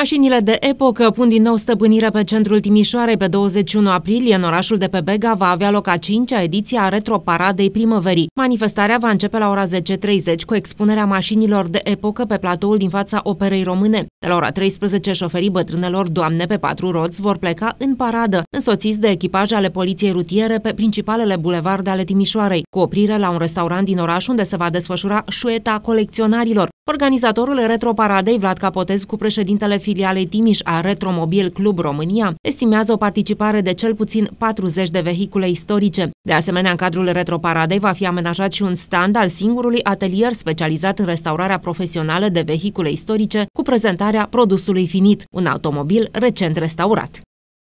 Mașinile de epocă pun din nou stăpânire pe centrul Timișoarei pe 21 aprilie. În orașul de pe Bega va avea loc a 5-a ediție a Retroparadei Primăverii. Manifestarea va începe la ora 10.30 cu expunerea mașinilor de epocă pe platoul din fața Operei Române. De la ora 13, șoferii bătrânelor doamne pe patru roți vor pleca în paradă, însoțiți de echipaje ale poliției rutiere pe principalele bulevarde ale Timișoarei, cu oprire la un restaurant din oraș unde se va desfășura șueta colecționarilor, Organizatorul retroparadei Vlad Capotez cu președintele filialei Timiș a Retromobil Club România estimează o participare de cel puțin 40 de vehicule istorice. De asemenea, în cadrul retroparadei va fi amenajat și un stand al singurului atelier specializat în restaurarea profesională de vehicule istorice cu prezentarea produsului finit, un automobil recent restaurat.